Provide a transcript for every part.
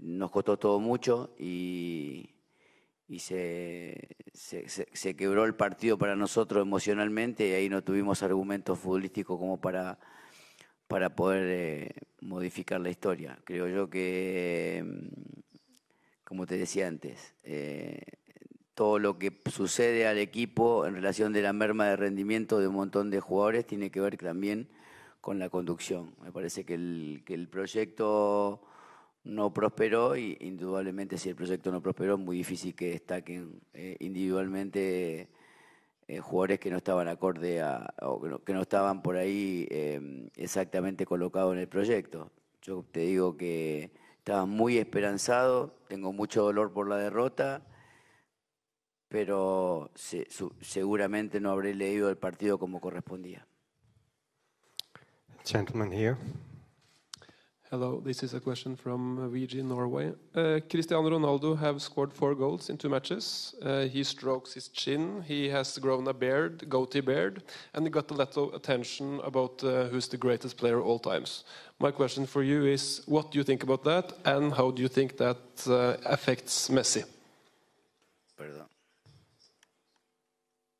nos costó todo mucho y, se, quebró el partido para nosotros emocionalmente y ahí no tuvimos argumentos futbolísticos como para, para poder eh, modificar la historia. Creo yo que, mm, como te decía antes, eh, todo lo que sucede al equipo en relación de la merma de rendimiento de un montón de jugadores tiene que ver también con la conducción. Me parece que el, proyecto no prosperó y indudablemente si el proyecto no prosperó es muy difícil que destaquen eh, individualmente eh, jugadores que no estaban acorde o que no, estaban por ahí em, exactamente colocados en el proyecto. Yo te digo que estaba muy esperanzado, tengo mucho dolor por la derrota, pero seguramente no habré leído el partido como correspondía. gentleman here. Hello, this is a question from VG Norway. Uh, Cristiano Ronaldo have scored four goals in two matches. Uh, he strokes his chin. He has grown a beard, goatee beard, and he got a lot of attention about uh, who's the greatest player of all times. My question for you is, what do you think about that, and how do you think that uh, affects Messi? Perdón.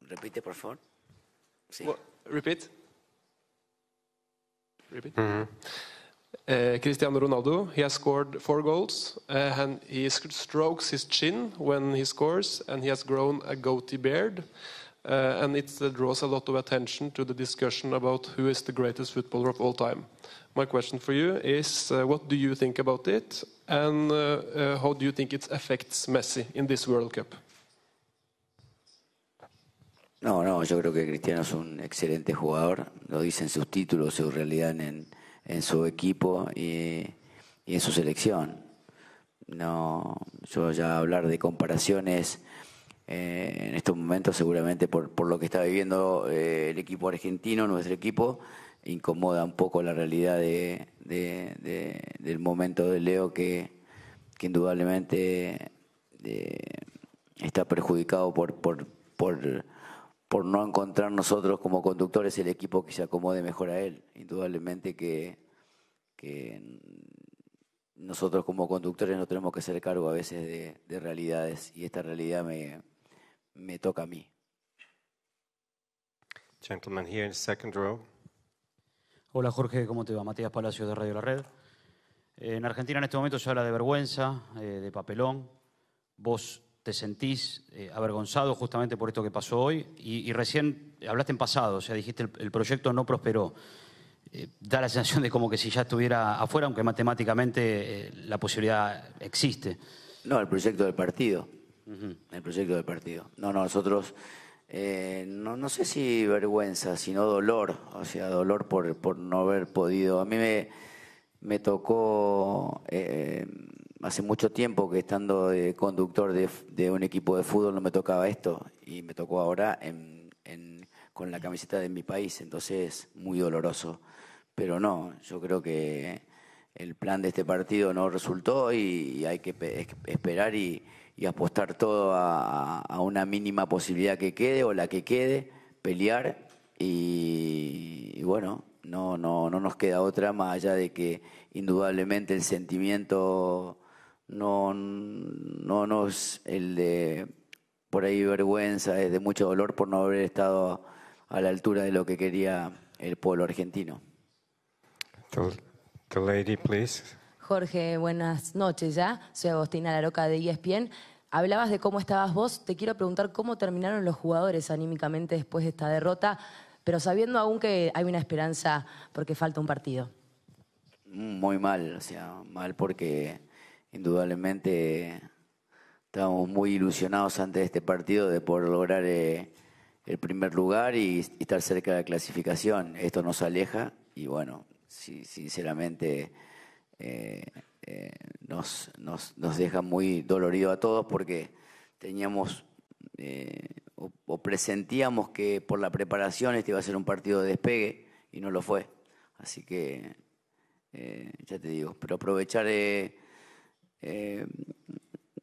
Repite, por favor. Sí. Well, repeat repeat. Mm. Mm-hmm. Uh, eh, Cristiano Ronaldo, he has scored four goals, uh, and he strokes his chin when he scores, and he has grown a goatee beard. Uh, and it draws a lot of attention to the discussion about who is the greatest footballer of all time. My question for you is what do you think about it, and how do you think it affects Messi in this World Cup? No, no, yo creo que Cristiano es un excelente jugador, lo dicen sus títulos, su realidad en, en su equipo y, en su selección. No, yo ya hablar de comparaciones eh, en estos momentos, seguramente por, por lo que está viviendo eh, el equipo argentino, nuestro equipo, incomoda un poco la realidad del momento de Leo que, indudablemente eh, está perjudicado por, por, por por no encontrar nosotros como conductores el equipo que se acomode mejor a él. Indudablemente que, nosotros como conductores nos tenemos que hacer cargo a veces de, realidades y esta realidad me, toca a mí. Gentleman here in second row. Hola Jorge, ¿cómo te va? Matías Palacios de Radio La Red. En Argentina en este momento se habla de vergüenza, eh, de papelón. Vos te sentís eh, avergonzado justamente por esto que pasó hoy y, recién hablaste en pasado, o sea, dijiste el, proyecto no prosperó. Eh, da la sensación de como que si ya estuviera afuera, aunque matemáticamente eh, la posibilidad existe. No, el proyecto del partido. El proyecto del partido. No, no, nosotros, no, sé si vergüenza, sino dolor, o sea, dolor por, por no haber podido. A mí me, me tocó hace mucho tiempo que estando de conductor de, un equipo de fútbol no me tocaba esto y me tocó ahora con la camiseta de mi país, entonces muy doloroso. Pero no, yo creo que el plan de este partido no resultó y, hay que esperar y, apostar todo a, una mínima posibilidad que quede o la que quede, pelear y, y bueno, no, no, no nos queda otra más allá de que indudablemente el sentimiento no, no nos el de por ahí vergüenza, es de mucho dolor por no haber estado a la altura de lo que quería el pueblo argentino. The, lady, please. Jorge, buenas noches ya. Soy Agostina Laroca de ESPN. Hablabas de cómo estabas vos. Te quiero preguntar cómo terminaron los jugadores anímicamente después de esta derrota, pero sabiendo aún que hay una esperanza porque falta un partido. Muy mal, o sea, mal porque indudablemente estábamos muy ilusionados antes de este partido de poder lograr eh, el primer lugar y, estar cerca de la clasificación. Esto nos aleja y bueno, sinceramente eh, eh, nos, deja muy dolorido a todos porque teníamos o, o, presentíamos que por la preparación este iba a ser un partido de despegue y no lo fue. Así que, ya te digo, pero aprovechar eh,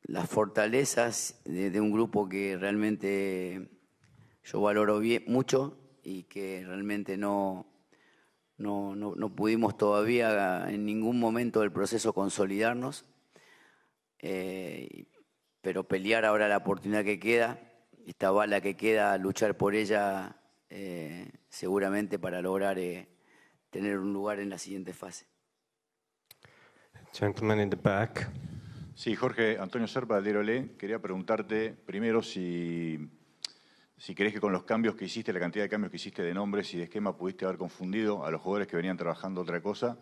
las fortalezas de, un grupo que realmente yo valoro bien, mucho y que realmente no, no, pudimos todavía en ningún momento del proceso consolidarnos, eh, pero pelear ahora la oportunidad que queda, esta bala que queda, luchar por ella eh, seguramente para lograr tener un lugar en la siguiente fase. Gentleman in the back. Sí, Jorge Antonio Serpa de quería preguntarte primero si, si crees que con los cambios que hiciste, la cantidad de cambios que hiciste de nombres y de esquema, pudiste haber confundido a los jugadores que venían trabajando otra cosa.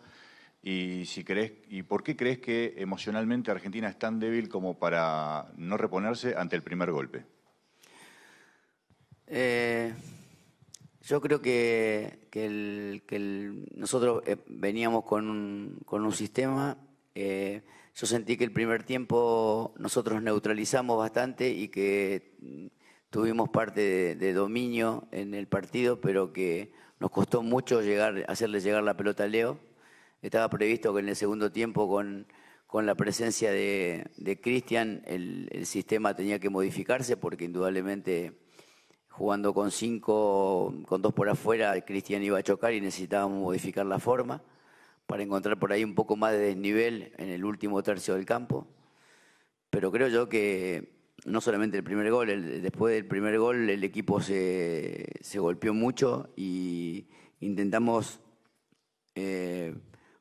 Y, si crees, ¿Y por qué crees que emocionalmente Argentina es tan débil como para no reponerse ante el primer golpe? Eh, yo creo que, el, que nosotros eh, veníamos con un, con un sistema eh, yo sentí que el primer tiempo nosotros neutralizamos bastante y que mm, tuvimos parte de, dominio en el partido, pero que nos costó mucho llegar, hacerle llegar la pelota a Leo. Estaba previsto que en el segundo tiempo, con, la presencia de, de Cristian, el, el, sistema tenía que modificarse porque indudablemente jugando con cinco, con dos por afuera, Cristian iba a chocar y necesitábamos modificar la forma para encontrar por ahí un poco más de desnivel en el último tercio del campo. Pero creo yo que no solamente el primer gol, después del primer gol el equipo se, se golpeó mucho y intentamos eh,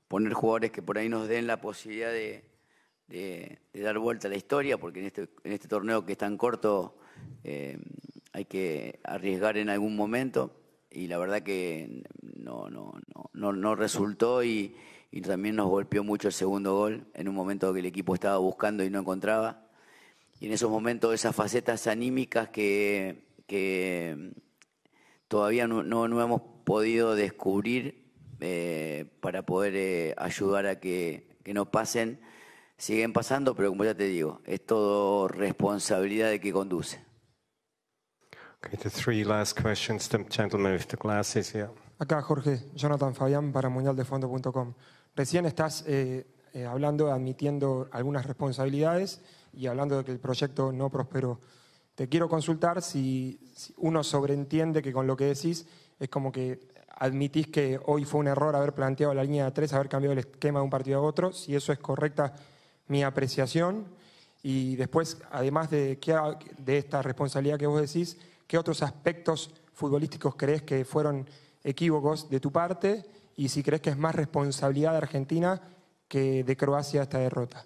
poner jugadores que por ahí nos den la posibilidad de, dar vuelta a la historia, porque en este, en este torneo que es tan corto eh, hay que arriesgar en algún momento y la verdad que no, no, no, resultó y, también nos golpeó mucho el segundo gol en un momento que el equipo estaba buscando y no encontraba. Y en esos momentos esas facetas anímicas que, que mm, todavía no, hemos podido descubrir eh, para poder eh, ayudar a que, que no pasen, siguen pasando, pero como ya te digo, es todo responsabilidad de que conduce. Okay, the three last questions, the gentleman with the glasses, yeah. Acá Jorge, Jonathan Fabián para mundialdefondo.com. Recién estás eh, eh, hablando, admitiendo algunas responsabilidades y hablando de que el proyecto no prosperó. Te quiero consultar si, uno sobreentiende que con lo que decís es como que admitís que hoy fue un error haber planteado la línea de tres, haber cambiado el esquema de un partido a otro, si eso es correcta mi apreciación. Y después, además de, de esta responsabilidad que vos decís, ¿qué otros aspectos futbolísticos creés que fueron equívocos de tu parte y si crees que es más responsabilidad de Argentina que de Croacia esta derrota.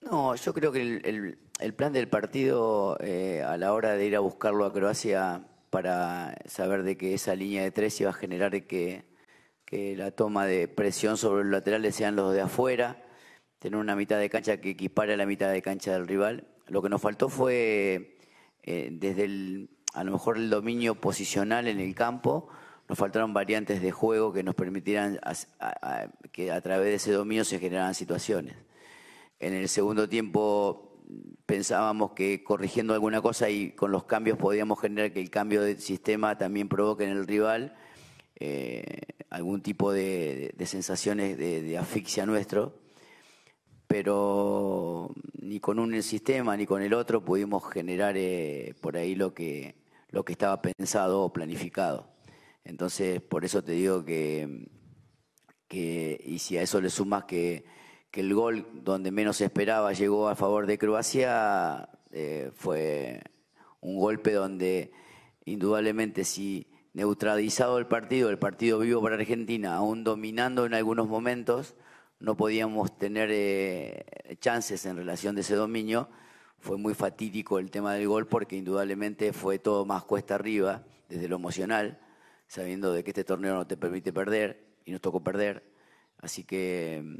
No, yo creo que el, plan del partido eh, a la hora de ir a buscarlo a Croacia para saber de que esa línea de tres iba a generar que, la toma de presión sobre los laterales sean los de afuera, tener una mitad de cancha que equipare a la mitad de cancha del rival. Lo que nos faltó fue eh, desde el a lo mejor el dominio posicional en el campo, nos faltaron variantes de juego que nos permitieran que a través de ese dominio se generaran situaciones. En el segundo tiempo pensábamos que corrigiendo alguna cosa y con los cambios podíamos generar que el cambio de sistema también provoque en el rival eh, algún tipo de, sensaciones de, asfixia nuestro, pero ni con un sistema ni con el otro pudimos generar eh, por ahí lo que lo que estaba pensado o planificado. Entonces, por eso te digo que, y si a eso le sumas que, el gol donde menos se esperaba llegó a favor de Croacia, eh, fue un golpe donde indudablemente si neutralizado el partido, el partido vivo para Argentina, aún dominando en algunos momentos, no podíamos tener eh, chances en relación de ese dominio fue muy fatídico el tema del gol porque indudablemente fue todo más cuesta arriba desde lo emocional, sabiendo de que este torneo no te permite perder y nos tocó perder. Así que, mm,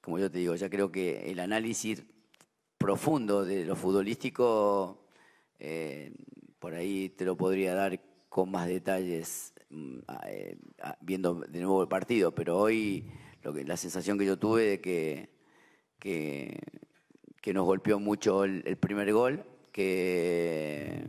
como yo te digo, ya creo que el análisis profundo de lo futbolístico, eh, por ahí te lo podría dar con más detalles mm, eh, viendo de nuevo el partido, pero hoy lo que, la sensación que yo tuve de que, que que nos golpeó mucho el, primer gol, que,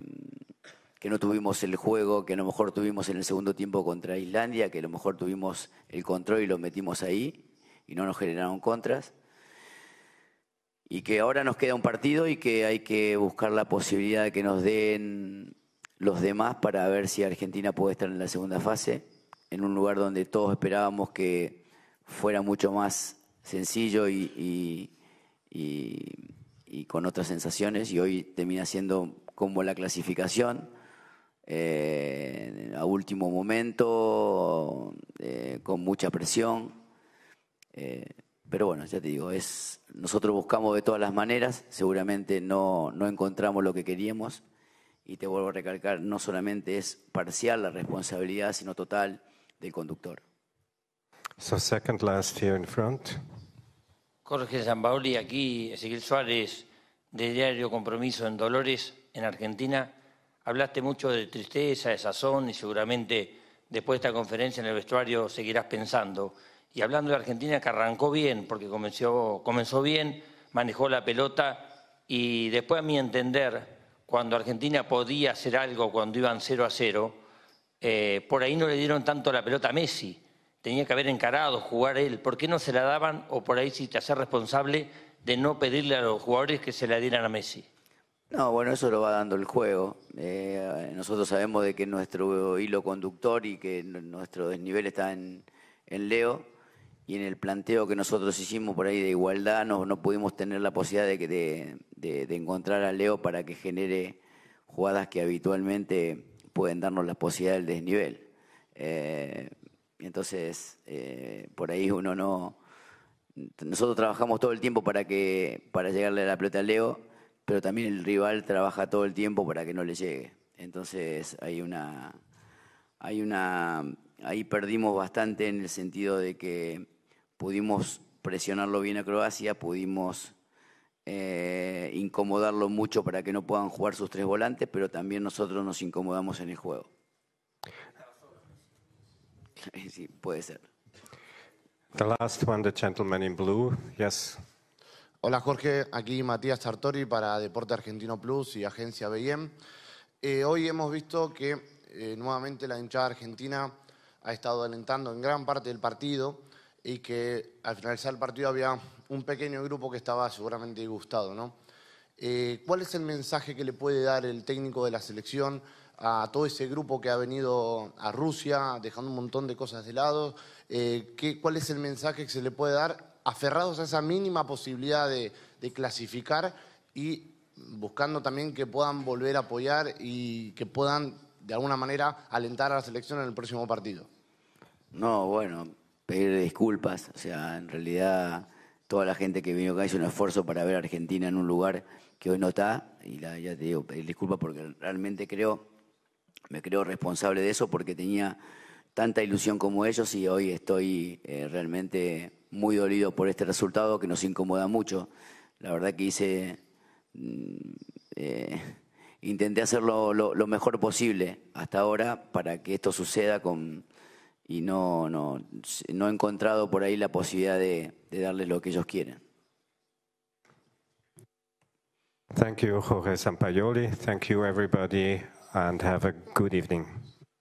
que, no tuvimos el juego que a lo mejor tuvimos en el segundo tiempo contra Islandia, que a lo mejor tuvimos el control y lo metimos ahí y no nos generaron contras. Y que ahora nos queda un partido y que hay que buscar la posibilidad de que nos den los demás para ver si Argentina puede estar en la segunda fase, en un lugar donde todos esperábamos que fuera mucho más sencillo y y, con otras sensaciones y hoy termina siendo como la clasificación eh, a último momento, eh, con mucha presión. Eh, pero bueno, ya te digo, es, nosotros buscamos de todas las maneras, seguramente no, no encontramos lo que queríamos y te vuelvo a recalcar, no solamente es parcial la responsabilidad, sino total del conductor. So second last here in front. Jorge Zambaoli, aquí Ezequiel Suárez, de Diario Compromiso en Dolores, en Argentina. Hablaste mucho de tristeza, de sazón y seguramente después de esta conferencia en el vestuario seguirás pensando. Y hablando de Argentina, que arrancó bien, porque comenzó, bien, manejó la pelota y después, a mi entender, cuando Argentina podía hacer algo, cuando iban 0 a 0, eh, por ahí no le dieron tanto la pelota a Messi tenía que haber encarado, jugar él. ¿Por qué no se la daban o por ahí si te haces responsable de no pedirle a los jugadores que se la dieran a Messi? No, bueno, eso lo va dando el juego. Eh, nosotros sabemos de que nuestro hilo conductor y que nuestro desnivel está en, Leo y en el planteo que nosotros hicimos por ahí de igualdad no, no pudimos tener la posibilidad de, de, de, encontrar a Leo para que genere jugadas que habitualmente pueden darnos la posibilidad del desnivel. Eh, entonces, eh, por ahí uno no... Nosotros trabajamos todo el tiempo para, que, para llegarle a la pelota a Leo, pero también el rival trabaja todo el tiempo para que no le llegue. Entonces hay una... Hay una ahí perdimos bastante en el sentido de que pudimos presionarlo bien a Croacia, pudimos eh, incomodarlo mucho para que no puedan jugar sus tres volantes, pero también nosotros nos incomodamos en el juego. sí, puede ser. Hola Jorge, aquí Matías Sartori para Deporte Argentino Plus y Agencia BIM. Eh, hoy hemos visto que eh, nuevamente la hinchada argentina ha estado alentando en gran parte del partido y que al finalizar el partido había un pequeño grupo que estaba seguramente disgustado. ¿no? Eh, ¿Cuál es el mensaje que le puede dar el técnico de la selección? a todo ese grupo que ha venido a Rusia, dejando un montón de cosas de lado? Eh, ¿Cuál es el mensaje que se le puede dar aferrados a esa mínima posibilidad de, clasificar y buscando también que puedan volver a apoyar y que puedan, de alguna manera, alentar a la selección en el próximo partido? No, bueno, pedir disculpas. O sea, en realidad toda la gente que vino acá hizo un esfuerzo para ver a Argentina en un lugar que hoy no está. Y ya te digo, pedir disculpas porque realmente creo me creo responsable de eso porque tenía tanta ilusión como ellos y hoy estoy eh, realmente muy dolido por este resultado que nos incomoda mucho. La verdad que hice, mm, eh, intenté hacerlo lo, mejor posible hasta ahora para que esto suceda con, y no, no, no he encontrado por ahí la posibilidad de, darles lo que ellos quieren. Thank you, Jorge Thank you, everybody. and have a good evening.